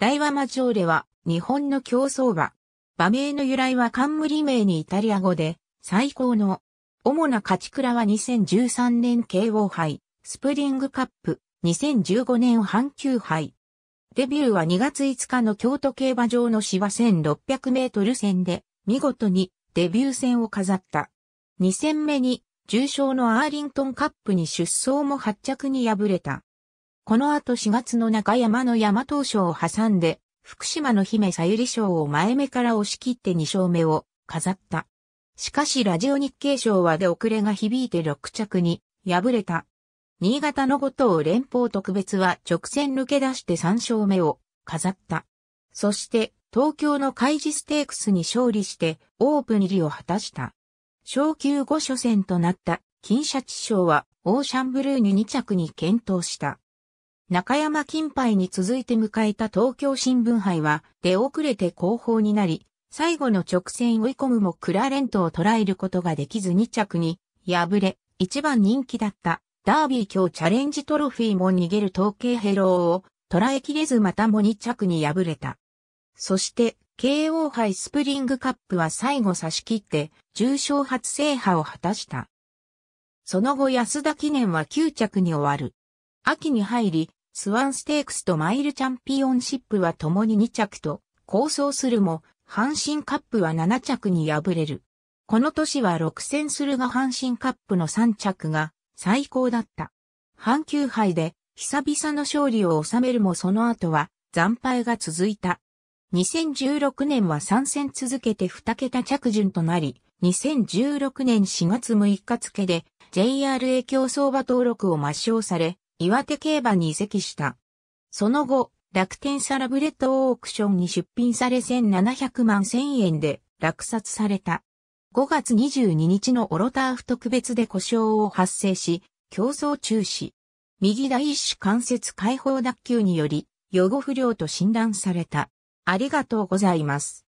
大和マジョーレは日本の競走馬。馬名の由来は冠名にイタリア語で最高の主な勝ち倉は2013年 KO 杯、スプリングカップ、2015年阪急杯。デビューは2月5日の京都競馬場の芝1600メートル戦で見事にデビュー戦を飾った。2戦目に重賞のアーリントンカップに出走も発着に敗れた。この後4月の中山の山東賞を挟んで、福島の姫さゆり賞を前目から押し切って2勝目を飾った。しかしラジオ日経賞は出遅れが響いて6着に敗れた。新潟の後藤連邦特別は直線抜け出して3勝目を飾った。そして東京の開示ステークスに勝利してオープン入りを果たした。昇級5初戦となった金シャチ賞はオーシャンブルーに2着に検討した。中山金杯に続いて迎えた東京新聞杯は出遅れて後方になり、最後の直線追い込むもクラレントを捉えることができず2着に敗れ、一番人気だったダービー強チャレンジトロフィーも逃げる統計ヘローを捉えきれずまたも2着に敗れた。そして、KO 杯スプリングカップは最後差し切って、重賞初制覇を果たした。その後安田記念は9着に終わる。秋に入り、スワンステークスとマイルチャンピオンシップは共に2着と、構想するも、阪神カップは7着に敗れる。この年は6戦するが阪神カップの3着が最高だった。阪急杯で久々の勝利を収めるもその後は惨敗が続いた。2016年は3戦続けて2桁着順となり、2016年4月6日付で JRA 競争場登録を抹消され、岩手競馬に移籍した。その後、楽天サラブレッドオークションに出品され1700万1000円で落札された。5月22日のオロターフ特別で故障を発生し、競争中止。右第一種関節解放脱臼により、予後不良と診断された。ありがとうございます。